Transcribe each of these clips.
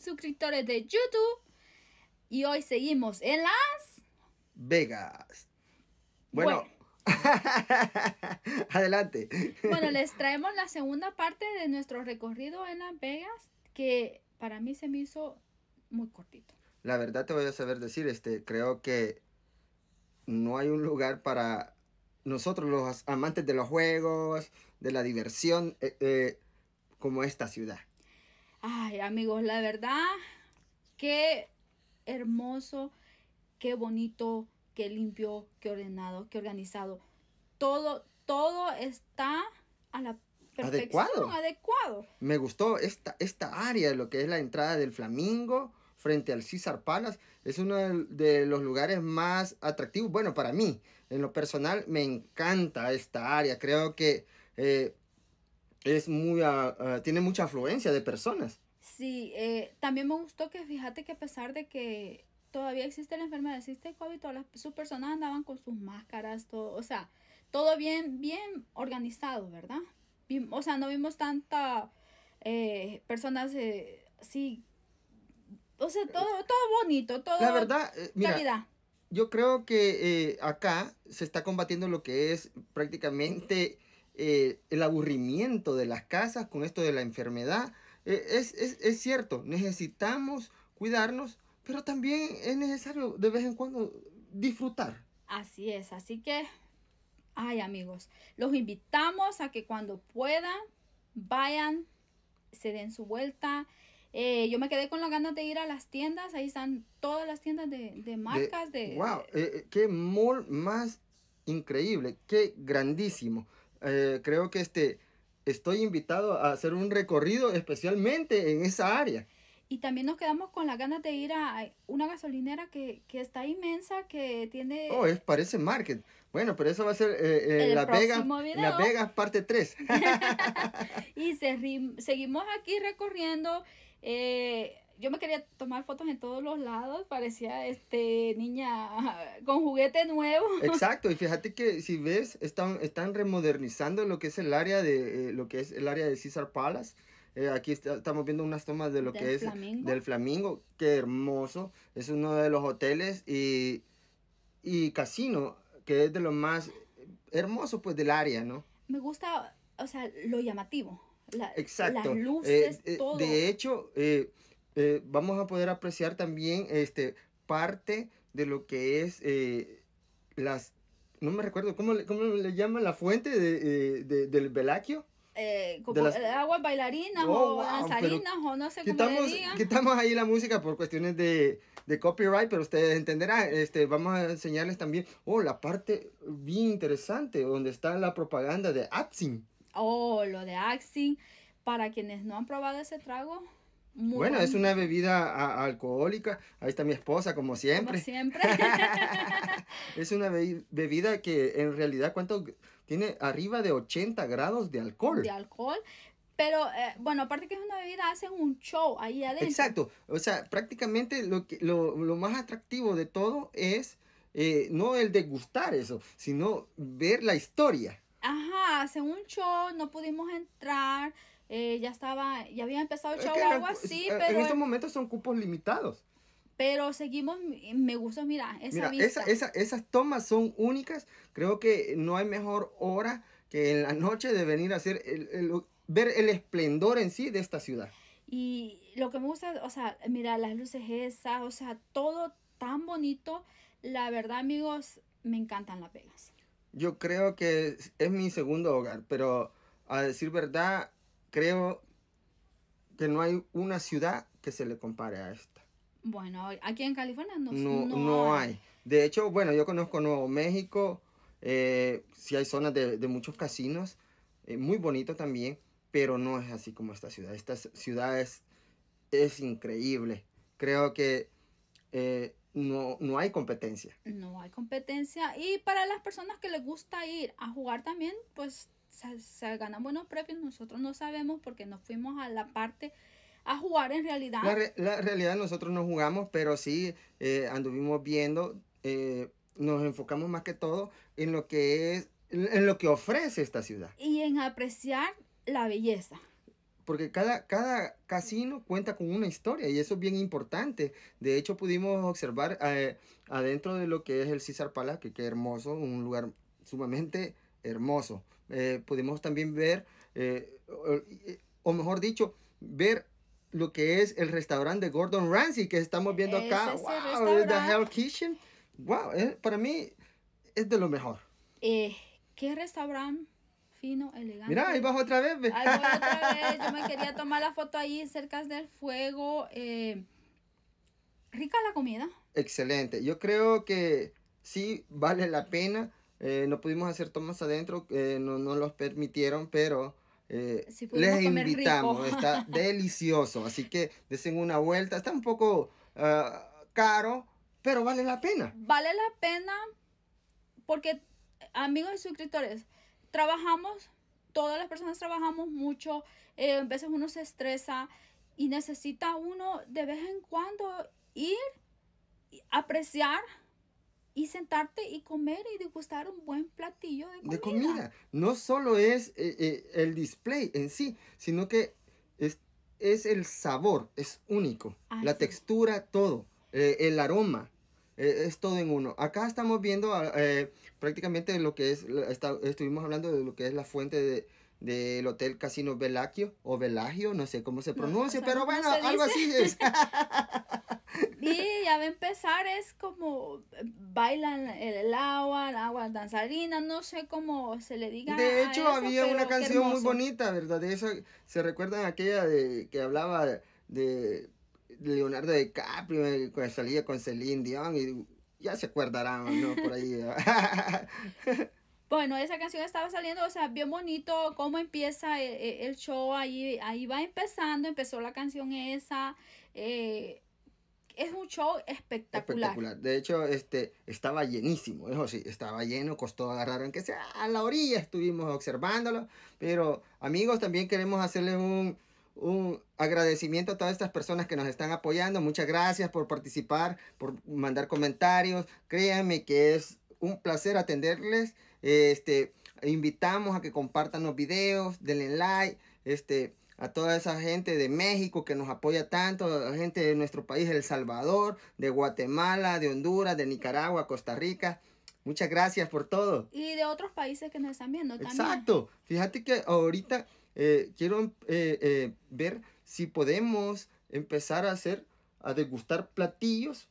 suscriptores de YouTube. Y hoy seguimos en las Vegas. Bueno. Adelante. Bueno, les traemos la segunda parte de nuestro recorrido en Las Vegas, que para mí se me hizo muy cortito. La verdad te voy a saber decir, este, creo que no hay un lugar para nosotros los amantes de los juegos, de la diversión, eh, eh, como esta ciudad. Ay, amigos, la verdad, qué hermoso, qué bonito, qué limpio, qué ordenado, qué organizado. Todo, todo está a la perfección, adecuado. Me gustó esta, esta área, lo que es la entrada del Flamingo frente al César Palas Es uno de los lugares más atractivos. Bueno, para mí, en lo personal, me encanta esta área. Creo que eh, es muy, tiene mucha afluencia de personas. Sí, eh, también me gustó que fíjate que a pesar de que todavía existe la enfermedad, existe el COVID, todas las, sus personas andaban con sus máscaras, todo, o sea, todo bien, bien organizado, ¿verdad? O sea, no vimos tanta eh, personas así, eh, o sea, todo, todo bonito, todo. La verdad, calidad. yo creo que acá se está combatiendo lo que es prácticamente eh, el aburrimiento de las casas, con esto de la enfermedad. Eh, es, cierto, necesitamos cuidarnos, pero también es necesario de vez en cuando disfrutar. Así es, así que, ay amigos, los invitamos a que cuando puedan, vayan, se den su vuelta. Eh, yo me quedé con las ganas de ir a las tiendas, ahí están todas las tiendas de, marcas. De, ¡Wow! ¡Qué mall más increíble! ¡Qué grandísimo! Eh, creo que este, estoy invitado a hacer un recorrido especialmente en esa área. Y también nos quedamos con las ganas de ir a una gasolinera que, está inmensa, que tiene... Oh, es, parece market. Bueno, pero eso va a ser eh, eh, la vega Las Vega parte 3. y seguimos aquí recorriendo yo me quería tomar fotos en todos los lados, parecía este niña con juguete nuevo. Exacto, y fíjate que si ves, están, están remodernizando lo que es el área de eh, lo que es el área de Caesar Palace. Eh, aquí estamos viendo unas tomas de lo que es del Flamingo, qué hermoso, es uno de los hoteles y, casino, que es de lo más hermoso pues del área, ¿no? Me gusta, o sea, lo llamativo. Exacto. Las luces, eh, todo. De hecho, eh, vamos a poder apreciar también este, parte de lo que es eh, las... No me recuerdo, ¿cómo, le llaman la fuente eh, del velaquio? aguas bailarinas oh, o danzarinas o no sé cómo le Quitamos ahí la música por cuestiones de, copyright, pero ustedes entenderán. Este, vamos a enseñarles también, oh, la parte bien interesante, donde está la propaganda de Axin. Oh, lo de Axin. Para quienes no han probado ese trago, bueno, es una bebida alcohólica. Ahí está mi esposa, como siempre. siempre. es una bebida que en realidad, ¿cuánto? Tiene arriba de 80 grados de alcohol. De alcohol. Pero eh, bueno, aparte que es una bebida, hacen un show ahí adentro. Exacto. O sea, prácticamente lo, lo, más atractivo de todo es eh, no el degustar eso, sino ver la historia. Ajá, hacen un show, no pudimos entrar eh, ya estaba, ya había empezado el show o algo este, así, pero... En estos momentos son cupos limitados. Pero seguimos, me gusta, mira, esa vista. esas tomas son únicas, creo que no hay mejor hora que en la noche de venir a hacer, el, ver el esplendor en sí de esta ciudad. Y lo que me gusta, o sea, mira, las luces esas, o sea, todo tan bonito. La verdad, amigos, me encantan Las Vegas. Yo creo que es mi segundo hogar, pero a decir verdad, creo que no hay una ciudad que se le compare a esta. Bueno, aquí en California no, no, no, hay. De hecho, bueno, yo conozco Nuevo México, eh, sí hay zonas de, muchos casinos, eh, muy bonito también, pero no es así como esta ciudad. Esta ciudad es, increíble. Creo que eh, no, no, hay competencia. No hay competencia. Y para las personas que les gusta ir a jugar también, pues se ganan buenos premios, nosotros no sabemos porque nos fuimos a la parte a jugar en realidad. La, realidad nosotros no jugamos, pero sí eh, anduvimos viendo, eh, nos enfocamos más que todo en lo que es, en lo que ofrece esta ciudad. Y en apreciar la belleza porque cada, cada casino cuenta con una historia y eso es bien importante. De hecho, pudimos observar eh, adentro de lo que es el César Palace, que qué hermoso, un lugar sumamente hermoso. Eh, pudimos también ver, eh, o, mejor dicho, ver lo que es el restaurante de Gordon Ramsay que estamos viendo acá. wow, The Hell Kitchen. Wow, eh, para mí es de lo mejor. ¿Qué restaurante fino, elegante. Mira, ahí bajo otra vez. Ahí voy otra vez. Yo me quería tomar la foto ahí cerca del fuego. rica la comida. Excelente. Yo creo que sí vale la pena eh, no pudimos hacer tomas adentro, eh, no los permitieron, pero eh, les invitamos. Está delicioso, así que desen una vuelta. Está un poco ah, caro, pero vale la pena. Vale la pena porque, amigos y suscriptores, trabajamos, todas las personas trabajamos mucho, a veces uno se estresa y necesita uno de vez en cuando ir, apreciar y sentarte y comer y degustar un buen platillo de comida. No solo es eh, eh, el display en sí, sino que es, el sabor, es único. La textura, todo. Eh, el aroma, es todo en uno. Acá estamos viendo ah, prácticamente lo que es, estuvimos hablando de lo que es la fuente de, del Hotel Casino Velagio o Velagio, no sé cómo se pronuncia, pero bueno, algo así es. y ya va a empezar, es como eh, bailan el agua, el agua danzarina, no sé cómo se le diga. De hecho, había una canción muy bonita, ¿verdad? De eso, ¿se recuerdan aquella de que hablaba de Leonardo DiCaprio eh, que salía con Celine Dion? Y ya se acordarán, ¿no? Por ahí. Bueno, esa canción estaba saliendo, o sea, bien bonito cómo empieza eh, eh, el, show, ahí, ahí va empezando, empezó la canción esa. Eh, es un show espectacular. espectacular. De hecho, este, estaba llenísimo, eso sí, estaba lleno, costó agarrar, aunque sea a la orilla, estuvimos observándolo. Pero amigos, también queremos hacerles un, un agradecimiento a todas estas personas que nos están apoyando. Muchas gracias por participar, por mandar comentarios. Créanme que es un placer atenderles. Este, invitamos a que compartan los videos, denle like, este, a toda esa gente de México que nos apoya tanto, gente de nuestro país, El Salvador, de Guatemala, de Honduras, de Nicaragua, Costa Rica. Muchas gracias por todo. Y de otros países que nos están viendo también. Exacto. Fíjate que ahorita eh, quiero eh, eh, ver si podemos empezar a hacer, a degustar platillos.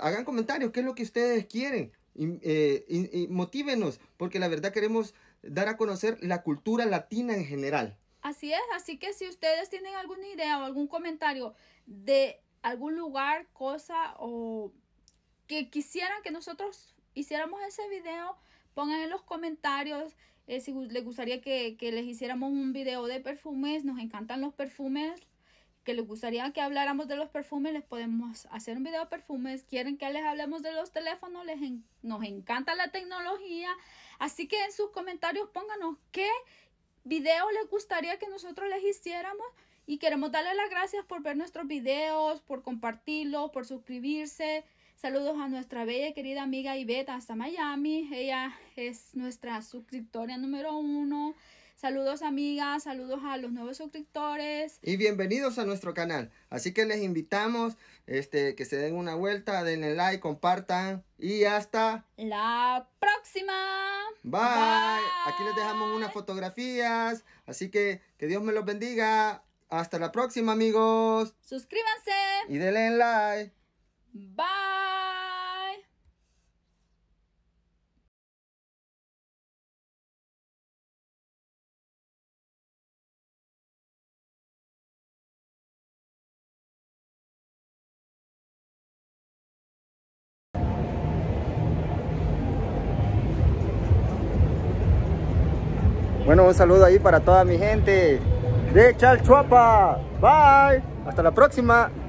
hagan comentarios, qué es lo que ustedes quieren. Y, eh, motívenos, porque la verdad queremos dar a conocer la cultura latina en general. Así es, así que si ustedes tienen alguna idea o algún comentario de algún lugar, cosa o que quisieran que nosotros hiciéramos ese video, pongan en los comentarios eh, si les gustaría que, que les hiciéramos un video de perfumes. Nos encantan los perfumes, que les gustaría que habláramos de los perfumes, les podemos hacer un video de perfumes. Quieren que les hablemos de los teléfonos, les nos encanta la tecnología. Así que en sus comentarios pónganos qué video les gustaría que nosotros les hiciéramos. Y queremos darle las gracias por ver nuestros videos, por compartirlos, por suscribirse. Saludos a nuestra bella y querida amiga Iveta hasta Miami. Ella es nuestra suscriptora número uno. Saludos amigas, saludos a los nuevos suscriptores. Y bienvenidos a nuestro canal. Así que les invitamos este, que se den una vuelta, denle like, compartan y hasta la próxima. Bye. Bye. Aquí les dejamos unas fotografías. Así que que Dios me los bendiga. Hasta la próxima amigos. Suscríbanse. Y denle like. Bye. Bueno, un saludo ahí para toda mi gente de Chalchuapa. Bye. Hasta la próxima.